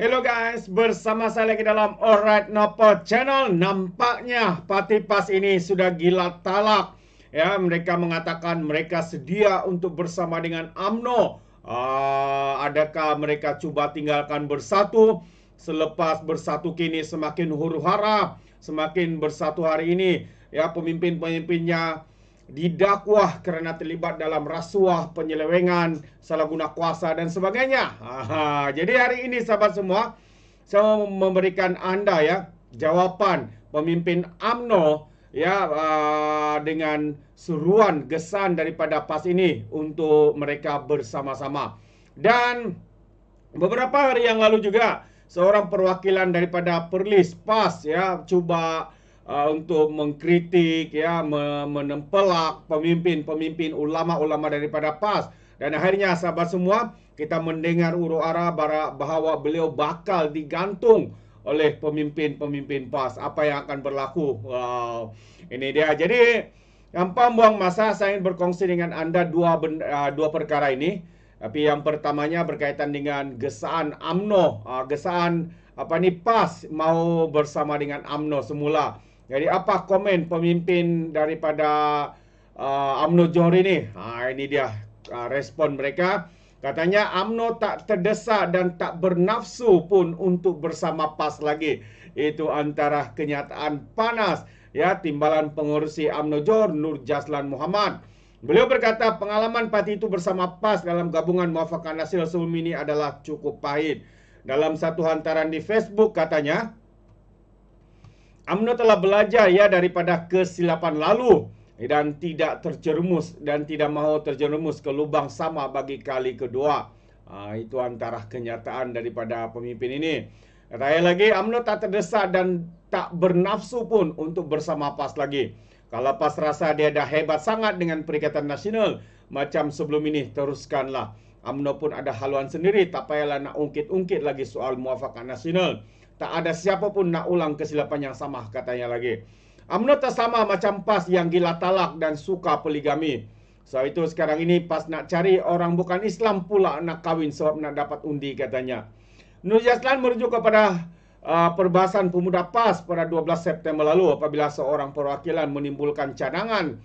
Hello guys, bersama saya lagi dalam Alright Nopo Channel. Nampaknya parti PAS ini sudah gila talak. Ya, mereka mengatakan mereka sedia untuk bersama dengan AMNO. Uh, adakah mereka cuba tinggalkan bersatu? Selepas bersatu kini semakin huru hara, semakin bersatu hari ini. Ya, pemimpin-pemimpinnya didakwa kerana terlibat dalam rasuah, penyelewengan, salah guna kuasa dan sebagainya. Ha, jadi hari ini sahabat semua, saya memberikan anda ya jawapan pemimpin AMNO ya ah, dengan seruan gesan daripada PAS ini untuk mereka bersama-sama. Dan beberapa hari yang lalu juga seorang perwakilan daripada Perlis PAS ya cuba uh, untuk mengkritik ya menempelak pemimpin-pemimpin ulama-ulama daripada PAS dan akhirnya sahabat semua kita mendengar uruara bahawa beliau bakal digantung oleh pemimpin-pemimpin PAS apa yang akan berlaku wow ini dia jadi tanpa buang masa saya ingin berkongsi dengan anda dua benda, ah, dua perkara ini tapi yang pertamanya berkaitan dengan gesaan AMNO, ah, gesaan apa ni? PAS mau bersama dengan AMNO semula. Jadi apa komen pemimpin daripada uh, UMNO Johor ini? Ha, ini dia uh, respon mereka. Katanya UMNO tak terdesak dan tak bernafsu pun untuk bersama PAS lagi. Itu antara kenyataan panas ya timbalan pengurusi UMNO Johor Nur Jaslan Muhammad. Beliau berkata pengalaman parti itu bersama PAS dalam gabungan Muafakat Nasir Sulmini adalah cukup pahit. Dalam satu hantaran di Facebook katanya, UMNO telah belajar ya daripada kesilapan lalu dan tidak terjerumus dan tidak mahu terjerumus ke lubang sama bagi kali kedua. Ha, itu antara kenyataan daripada pemimpin ini. Raya lagi, UMNO tak terdesak dan tak bernafsu pun untuk bersama PAS lagi. Kalau PAS rasa dia dah hebat sangat dengan Perikatan Nasional, macam sebelum ini, teruskanlah. UMNO pun ada haluan sendiri, tak payahlah nak ungkit-ungkit lagi soal muafakat nasional. Tak ada siapapun nak ulang kesilapan yang sama katanya lagi. UMNO tak sama macam PAS yang gila talak dan suka poligami. So itu sekarang ini PAS nak cari orang bukan Islam pula nak kawin sebab nak dapat undi katanya. Nur Yaslan merujuk kepada uh, perbahasan pemuda PAS pada 12 September lalu apabila seorang perwakilan menimbulkan cadangan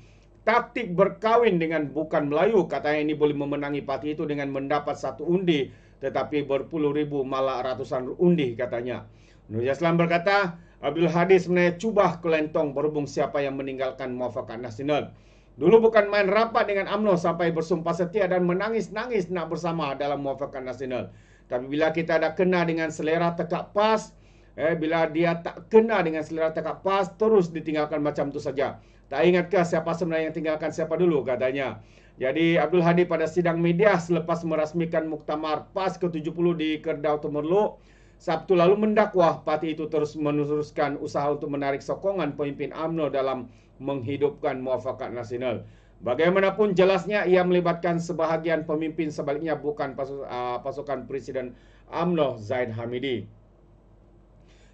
taktik berkawin dengan bukan Melayu katanya ini boleh memenangi parti itu dengan mendapat satu undi tetapi berpuluh ribu malah ratusan undi katanya. Nabi Islam berkata, Abdul Hadis menaik cubah kelentong berhubung siapa yang meninggalkan muafakat nasional. Dulu bukan main rapat dengan UMNO sampai bersumpah setia dan menangis-nangis nak bersama dalam muafakat nasional. Tapi bila kita dah kena dengan selera tegak pas, Eh, bila dia tak kena dengan selera tekak pas, terus ditinggalkan macam tu saja. Tak ingatkah siapa sebenarnya yang tinggalkan siapa dulu katanya. Jadi Abdul Hadi pada sidang media selepas merasmikan muktamar PAS ke-70 di Kerdau Temerlu Sabtu lalu mendakwa parti itu terus meneruskan usaha untuk menarik sokongan pemimpin AMNO dalam menghidupkan muafakat nasional. Bagaimanapun jelasnya ia melibatkan sebahagian pemimpin sebaliknya bukan ah, pasukan Presiden AMNO Zaid Hamidi.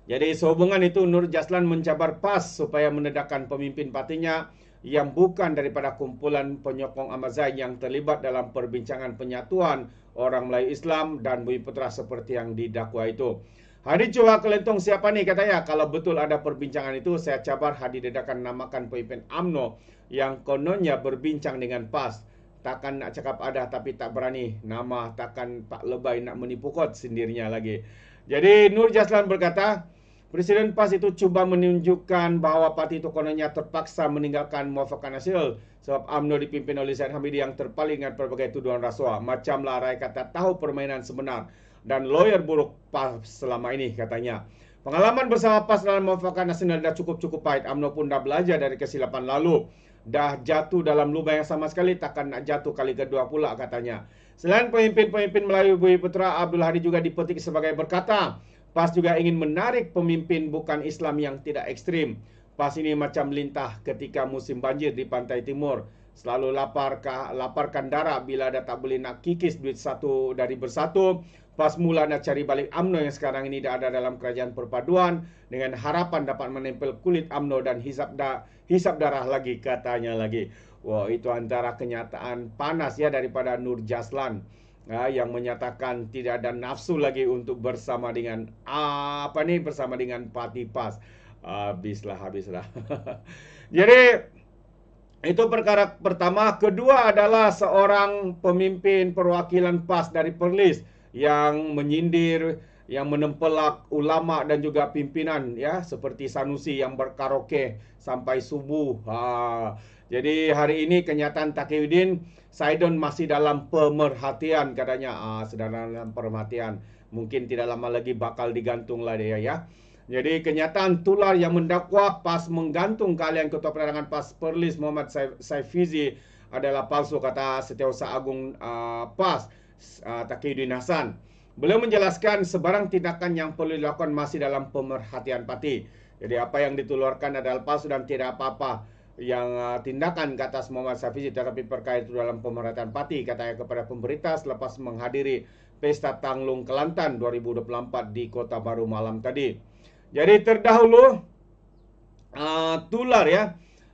Jadi sehubungan itu Nur Jaslan mencabar PAS supaya menedakan pemimpin partinya yang bukan daripada kumpulan penyokong Amazain yang terlibat dalam perbincangan penyatuan orang Melayu Islam dan Bumi Putera seperti yang didakwa itu. Hadi cuba kelentong siapa ni katanya kalau betul ada perbincangan itu saya cabar Hadi dedakan namakan pemimpin AMNO yang kononnya berbincang dengan PAS. Takkan nak cakap ada tapi tak berani nama takkan Pak lebay nak menipu kot sendirinya lagi. Jadi Nur Jaslan berkata, Presiden PAS itu cuba menunjukkan bahawa parti itu kononnya terpaksa meninggalkan muafakat nasional sebab UMNO dipimpin oleh Zain Hamidi yang terpaling dengan pelbagai tuduhan rasuah. Macamlah rakyat kata tahu permainan sebenar dan lawyer buruk PAS selama ini katanya. Pengalaman bersama PAS dalam muafakat nasional dah cukup-cukup pahit. UMNO pun dah belajar dari kesilapan lalu. Dah jatuh dalam lubang yang sama sekali takkan nak jatuh kali kedua pula katanya. Selain pemimpin-pemimpin Melayu Bumi Putera, Abdul Hadi juga dipetik sebagai berkata, PAS juga ingin menarik pemimpin bukan Islam yang tidak ekstrim. PAS ini macam lintah ketika musim banjir di pantai timur. Selalu lapar laparkan darah bila dah tak boleh nak kikis duit satu dari bersatu. PAS mula nak cari balik amno yang sekarang ini dah ada dalam kerajaan perpaduan dengan harapan dapat menempel kulit amno dan hisap, da, hisap darah lagi katanya lagi. Wah wow, itu antara kenyataan panas ya daripada Nur Jaslan. Ya, yang menyatakan tidak ada nafsu lagi untuk bersama dengan apa ni bersama dengan PAS Habislah habislah. Jadi itu perkara pertama, kedua adalah seorang pemimpin perwakilan PAS dari Perlis yang menyindir yang menempelak ulama dan juga pimpinan ya seperti Sanusi yang berkaraoke sampai subuh. Ha jadi hari ini kenyataan Takiuddin Saidon masih dalam pemerhatian katanya. Ah, sedang dalam pemerhatian. Mungkin tidak lama lagi bakal digantung lah dia ya. Jadi kenyataan tular yang mendakwa pas menggantung kalian ketua penerangan pas Perlis Muhammad Saifizi adalah palsu kata Setiausaha Agung uh, PAS uh, ah, Takiuddin Hasan. Beliau menjelaskan sebarang tindakan yang perlu dilakukan masih dalam pemerhatian parti. Jadi apa yang ditularkan adalah palsu dan tidak apa-apa yang uh, tindakan ke atas Muhammad Safizi tetapi perkara itu dalam pemerintahan parti katanya kepada pemberita selepas menghadiri Pesta Tanglung Kelantan 2024 di Kota Baru malam tadi. Jadi terdahulu uh, tular ya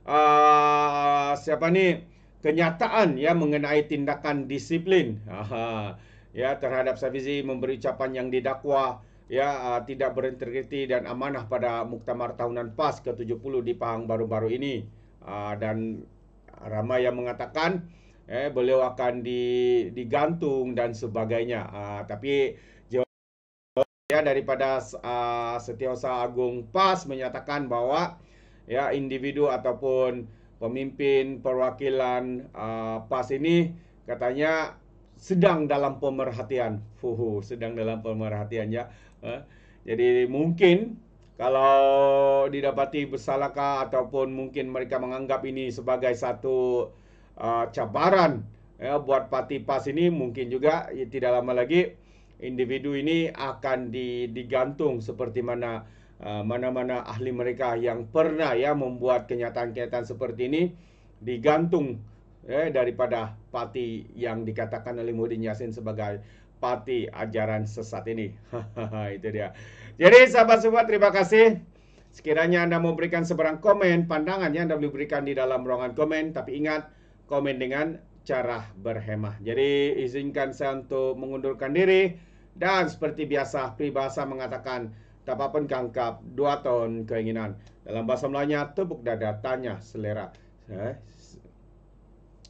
uh, siapa ni kenyataan ya mengenai tindakan disiplin Aha, ya terhadap Safizi memberi ucapan yang didakwa ya uh, tidak berintegriti dan amanah pada muktamar tahunan PAS ke-70 di Pahang baru-baru ini. Ah, dan ramai yang mengatakan eh beliau akan digantung dan sebagainya uh, tapi ya daripada uh, Setiausaha Agung PAS menyatakan bahawa ya individu ataupun pemimpin perwakilan uh, PAS ini katanya sedang dalam pemerhatian fuhu sedang dalam pemerhatian ya uh, jadi mungkin kalau didapati bersalahkah ataupun mungkin mereka menganggap ini sebagai satu uh, cabaran ya, buat parti PAS ini mungkin juga ya, tidak lama lagi individu ini akan digantung seperti mana uh, mana-mana ahli mereka yang pernah ya membuat kenyataan-kenyataan seperti ini digantung ya, daripada parti yang dikatakan oleh Mudin Yassin sebagai pati ajaran sesat ini. Itu dia. Jadi sahabat semua terima kasih. Sekiranya Anda mau berikan seberang komen, pandangannya Anda boleh berikan di dalam ruangan komen. Tapi ingat, komen dengan cara berhemah. Jadi izinkan saya untuk mengundurkan diri. Dan seperti biasa, pribahasa mengatakan, tak apa pun kangkap, dua tahun keinginan. Dalam bahasa Melayunya, tepuk dada, tanya, selera. Eh,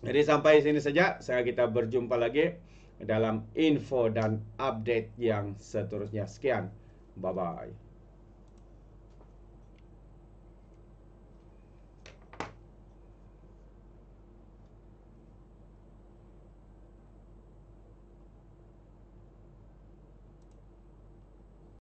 jadi sampai sini saja, saya kita berjumpa lagi. dalam info dan update yang seterusnya. Sekian. Bye-bye.